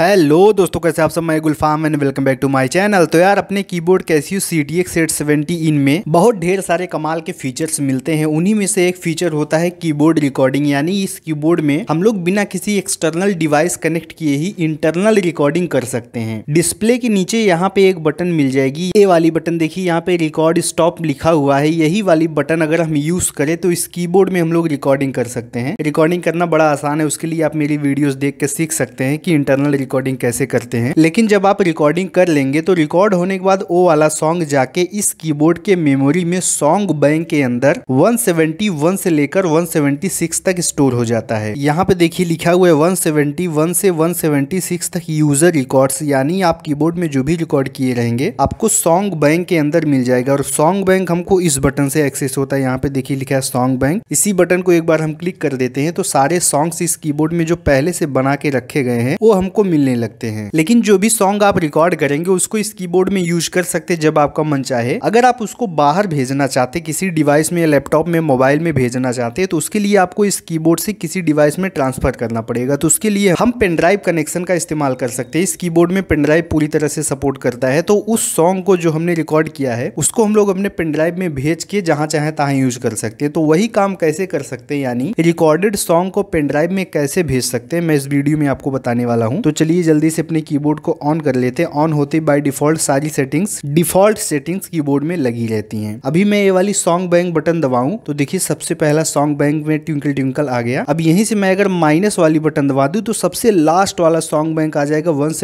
hello दोस्तों कैसे आप सब मैं Gulfam and welcome back to my channel तो यार अपने keyboard Casio C D X eight seventy इन में बहुत ढेर सारे कमाल के फीचर्स मिलते हैं उन्हीं में से एक फीचर होता है कीबोर्ड रिकॉर्डिंग यानी इस कीबोर्ड में हम लोग बिना किसी एक्सटर्नल डिवाइस कनेक्ट किए ही इंटरनल रिकॉर्डिंग कर सकते हैं डिस्प्ले के नीचे यहाँ पे एक बटन मिल जाएगी ये वाली बटन देखिए यहाँ पे रिकॉर्ड स्टॉप लिखा हुआ है यही वाली बटन अगर हम यूज करें तो इस कीबोर्ड में हम लोग रिकॉर्डिंग कर सकते हैं रिकॉर्डिंग करना बड़ा आसान है उसके लिए आप मेरी वीडियोज देख के सीख सकते हैं कि इंटरनल रिकॉर्डिंग कैसे करते हैं लेकिन जब आप रिकॉर्डिंग कर लेंगे तो रिकॉर्ड होने के बाद वो वाला सॉन्ग जाके इस कीबोर्ड के मेमोरी में सॉन्ग बैंक के अंदर 171 से लेकर 176 तक स्टोर हो जाता है यहाँ पे देखिए लिखा हुआ है 171 से 176 तक यूजर रिकॉर्ड यानी आप कीबोर्ड में जो भी रिकॉर्ड किए रहेंगे आपको सॉन्ग बैंक के अंदर मिल जाएगा और सॉन्ग बैंक हमको इस बटन से एक्सेस होता है यहाँ पे देखिए लिखा है सॉन्ग बैंक इसी बटन को एक बार हम क्लिक कर देते हैं तो सारे सॉन्ग्स इस कीबोर्ड में जो पहले से बना के रखे गए हैं वो हमको मिल मिलने लगते हैं लेकिन जो भी सॉन्ग आप रिकॉर्ड करेंगे उसको इस कीबोर्ड में यूज कर सकते जब आपका मन चाहे अगर आप उसको बाहर भेजना चाहते किसी डिवाइस में लैपटॉप में मोबाइल में भेजना चाहते तो उसके लिए आपको इस कीबोर्ड से किसी डिवाइस में ट्रांसफर करना पड़ेगा तो उसके लिए हम पेनड्राइव कनेक्शन का इस्तेमाल कर सकते हैं इस कीबोर्ड में पेनड्राइव पूरी तरह से सपोर्ट करता है तो उस सॉन्ग को जो हमने रिकॉर्ड किया है उसको हम लोग अपने पेनड्राइव में भेज के जहाँ चाहे तहा यूज कर सकते हैं तो वही काम कैसे कर सकते हैं यानी रिकॉर्डेड सॉन्ग को पेनड्राइव में कैसे भेज सकते हैं मैं इस वीडियो में आपको बताने वाला हूँ तो चलिए जल्दी से अपने कीबोर्ड को ऑन कर लेते हैं ऑन होते बाय डिफॉल्ट सारी सेटिंग्स डिफॉल्ट सेटिंग्स कीबोर्ड में लगी रहती हैं अभी मैं ये वाली सॉन्ग बैंक बटन दबाऊं तो देखिए सबसे पहला सॉन्ग बैंक में ट्विंकल ट्विंकल आ गया अब यहीं से मैं अगर माइनस वाली बटन दबा दू तो सबसे लास्ट वाला सॉन्ग बैंक आ जाएगा वन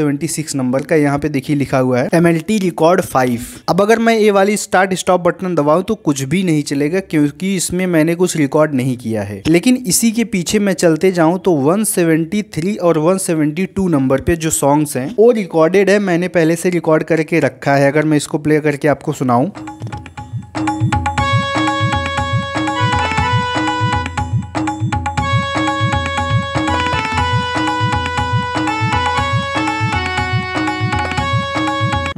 नंबर का यहाँ पे देखिए लिखा हुआ है एम रिकॉर्ड फाइव अब अगर मैं ये वाली स्टार्ट स्टॉप बटन दबाऊं तो कुछ भी नहीं चलेगा क्योंकि इसमें मैंने कुछ रिकॉर्ड नहीं किया है लेकिन इसी के पीछे मैं चलते जाऊं तो 173 और 172 नंबर नंबर पे जो सॉन्ग्स हैं वो रिकॉर्डेड है मैंने पहले से रिकॉर्ड करके रखा है अगर मैं इसको प्ले करके आपको सुनाऊँ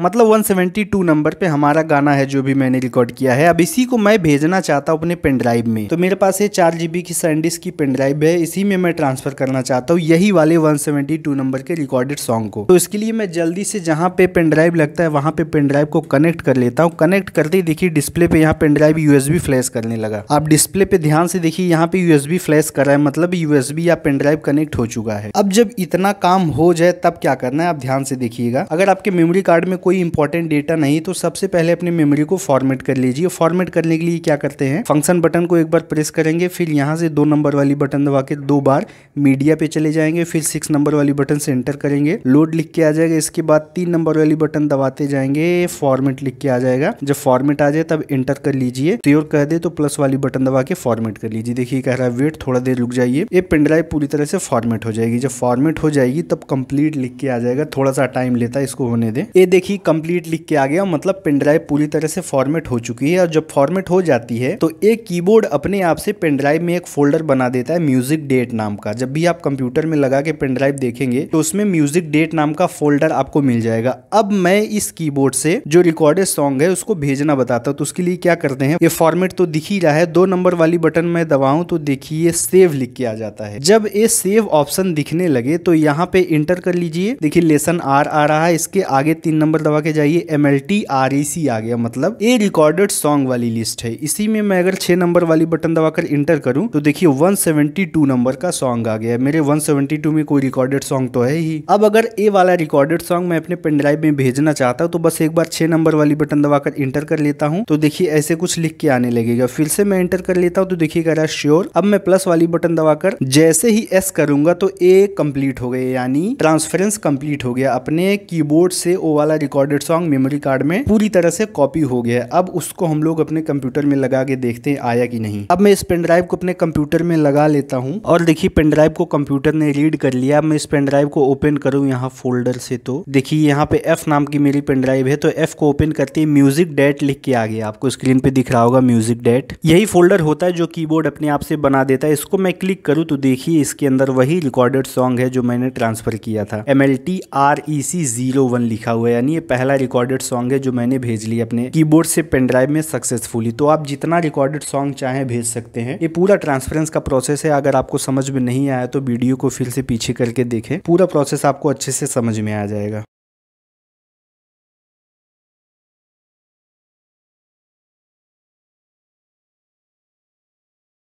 मतलब 172 नंबर पे हमारा गाना है जो भी मैंने रिकॉर्ड किया है अब इसी को मैं भेजना चाहता हूँ अपने पेन ड्राइव में तो मेरे पास चार जीबी की सैंडिस की पेन ड्राइव है इसी में मैं ट्रांसफर करना चाहता हूँ यही वाले 172 नंबर के रिकॉर्डेड सॉन्ग को तो इसके लिए मैं जल्दी से जहाँ पे पेन ड्राइव लगता है वहाँ पे पेन ड्राइव को कनेक्ट कर लेता हूँ कनेक्ट करते ही देखिए डिस्प्ले पे यहाँ पेन ड्राइव यूएसबी फ्लैश करने लगा आप डिस्प्ले पे ध्यान से देखिए यहाँ पे यूएसबी फ्लैश कर रहा है मतलब यूएसबी या पेन ड्राइव कनेक्ट हो चुका है अब जब इतना काम हो जाए तब क्या करना है आप ध्यान से देखिएगा अगर आपके मेमोरी कार्ड में कोई इंपॉर्टेंट डेटा नहीं तो सबसे पहले अपने मेमोरी को फॉर्मेट कर लीजिए फॉर्मेट करने के लिए क्या करते हैं फंक्शन बटन को एक बार प्रेस करेंगे फिर यहाँ से दो नंबर वाली बटन दबा के दो बार मीडिया पे चले जाएंगे फिर सिक्स नंबर वाली बटन से एंटर करेंगे लोड लिख के आ जाएगा इसके बाद तीन नंबर वाली बटन दबाते जाएंगे फॉर्मेट लिख के आ जाएगा जब फॉर्मेट आ जाए तब एंटर कर लीजिए त्योर तो कह दे तो प्लस वाली बटन दबा के फॉर्मेट कर लीजिए देखिए कह रहा है वेट थोड़ा देर रुक जाइए ये पेनड्राइव पूरी तरह से फॉर्मेट हो जाएगी जब फॉर्मेट हो जाएगी तब कंप्लीट लिख के आ जाएगा थोड़ा सा टाइम लेता है इसको होने दे ये देखिए ही कंप्लीट लिख के आ गया मतलब पेन ड्राइव पूरी तरह से फॉर्मेट हो चुकी है और जब फॉर्मेट हो जाती है तो एक कीबोर्ड अपने आप से पेन ड्राइव में एक फोल्डर बना देता है म्यूजिक डेट नाम का जब भी आप कंप्यूटर में लगा के पेन ड्राइव देखेंगे तो उसमें म्यूजिक डेट नाम का फोल्डर आपको मिल जाएगा अब मैं इस कीबोर्ड से जो रिकॉर्डेड सॉन्ग है उसको भेजना बताता हूँ तो उसके लिए क्या करते हैं ये फॉर्मेट तो दिख ही रहा है दो नंबर वाली बटन मैं दबाऊं तो देखिए सेव लिख के आ जाता है जब ये सेव ऑप्शन दिखने लगे तो यहाँ पे इंटर कर लीजिए देखिए लेसन आर आ रहा है इसके आगे तीन नंबर दबा के जाइए M L T R E C आ गया मतलब ए रिकॉर्डेड सॉन्ग वाली लिस्ट है इसी में मैं अगर छह नंबर वाली बटन दबाकर इंटर करूं तो देखिए 172 नंबर का सॉन्ग आ गया है मेरे 172 में कोई रिकॉर्डेड सॉन्ग तो है ही अब अगर ए वाला रिकॉर्डेड सॉन्ग मैं अपने पेनड्राइव में भेजना चाहता हूँ तो बस एक बार छह नंबर वाली बटन दबाकर इंटर कर लेता हूँ तो देखिए ऐसे कुछ लिख के आने लगेगा फिर से मैं इंटर कर लेता हूँ तो देखिए कह रहा श्योर अब मैं प्लस वाली बटन दबाकर जैसे ही एस करूंगा तो ए कंप्लीट हो गए यानी ट्रांसफरेंस कंप्लीट हो गया अपने कीबोर्ड से ओ वाला record recorded song memory card में पूरी तरह से कॉपी हो गया है अब उसको हम लोग अपने कंप्यूटर में लगा के देखते हैं आया कि नहीं अब मैं इस पेन ड्राइव को अपने कंप्यूटर में लगा लेता हूँ और देखिए पेन ड्राइव को कंप्यूटर ने रीड कर लिया मैं इस पेन ड्राइव को ओपन करूँ यहाँ फोल्डर से तो देखिए यहाँ पे एफ नाम की मेरी पेन ड्राइव है तो एफ को ओपन करते ही म्यूजिक डेट लिख के आ गया आपको स्क्रीन पे दिख रहा होगा म्यूजिक डेट यही फोल्डर होता है जो कीबोर्ड अपने आप से बना देता है इसको मैं क्लिक करूँ तो देखिए इसके अंदर वही रिकॉर्डेड सॉन्ग है जो मैंने ट्रांसफर किया था M L T R E C zero one लिखा हुआ है यानी पहला रिकॉर्डेड सॉन्ग है जो मैंने भेज लिया अपने कीबोर्ड से पेनड्राइव में सक्सेसफुली तो आप जितना रिकॉर्डेड सॉन्ग चाहे भेज सकते हैं ये पूरा ट्रांसफरेंस का प्रोसेस है अगर आपको समझ में नहीं आया तो वीडियो को फिर से पीछे करके देखें पूरा प्रोसेस आपको अच्छे से समझ में आ जाएगा